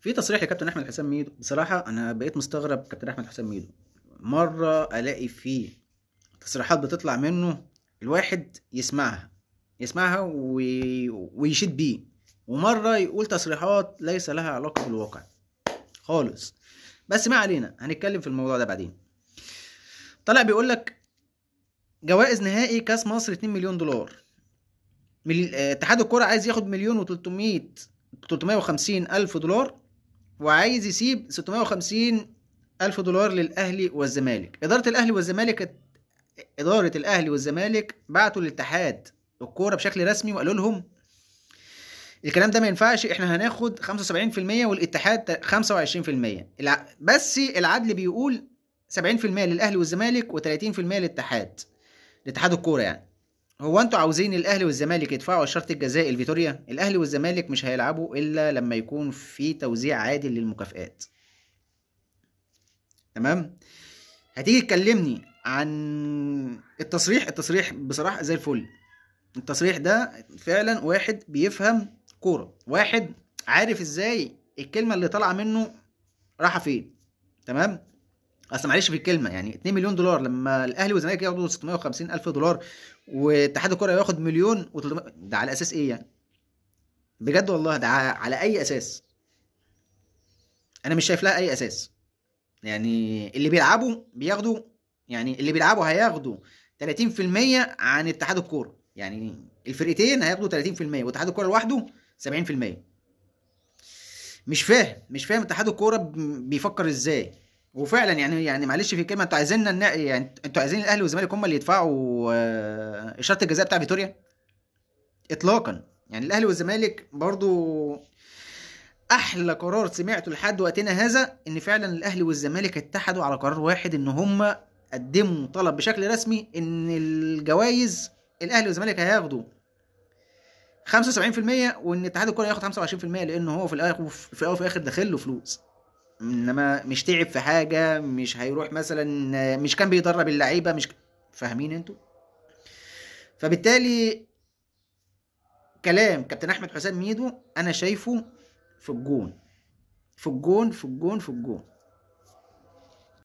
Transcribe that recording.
في تصريح لكابتن احمد حسام ميدو بصراحه انا بقيت مستغرب كابتن احمد حسام ميدو مره الاقي فيه تصريحات بتطلع منه الواحد يسمعها يسمعها ويشد بيه ومره يقول تصريحات ليس لها علاقه بالواقع خالص بس ما علينا هنتكلم في الموضوع ده بعدين طلع بيقول لك جوائز نهائي كاس مصر 2 مليون دولار آه، اتحاد الكرة عايز ياخد مليون و 300 350 الف دولار وعايز يسيب 650 ألف دولار للأهلي والزمالك إدارة الأهلي والزمالك إدارة الأهلي والزمالك بعتوا الاتحاد الكورة بشكل رسمي وقالوا لهم الكلام ده ما ينفعش احنا هناخد 75% والاتحاد 25% بس العدل بيقول 70% للاهلي والزمالك و30% للاتحاد لاتحاد الكوره يعني هو انتوا عاوزين الاهلي والزمالك يدفعوا الشرط الجزاء لفيتوريا الاهلي والزمالك مش هيلعبوا الا لما يكون في توزيع عادل للمكافئات تمام هتيجي تكلمني عن التصريح التصريح بصراحه زي الفل التصريح ده فعلا واحد بيفهم كوره واحد عارف ازاي الكلمه اللي طالعه منه راحه فين تمام اصل معلش في الكلمه يعني 2 مليون دولار لما الاهلي والزمالك ياخدوا 650 الف دولار واتحاد الكره ياخد مليون و ده على اساس ايه يعني بجد والله ده على اي اساس انا مش شايف لها اي اساس يعني اللي بيلعبوا بياخدوا يعني اللي بيلعبوا هياخدوا 30% عن اتحاد الكوره يعني الفرقتين هياخدوا 30% واتحاد الكوره لوحده 70% مش فاهم مش فاهم اتحاد الكوره بيفكر ازاي وفعلا يعني يعني معلش في كلمه انتوا عايزيننا يعني انتوا عايزين الاهلي والزمالك هم اللي يدفعوا آه، اشاره الجزاء بتاع فيتوريا اطلاقا يعني الاهلي والزمالك برضو احلى قرار سمعته لحد وقتنا هذا ان فعلا الاهلي والزمالك اتحدوا على قرار واحد ان هم قدموا طلب بشكل رسمي ان الجوائز الاهلي والزمالك هياخدوا 75% وان اتحاد الكوره ياخد 25% لان هو في الاخر في الاول في الاخر داخل له فلوس انما مش تعب في حاجه مش هيروح مثلا مش كان بيدرب اللعيبه مش فاهمين انتوا فبالتالي كلام كابتن احمد حسام ميدو انا شايفه في الجون في الجون في الجون في الجون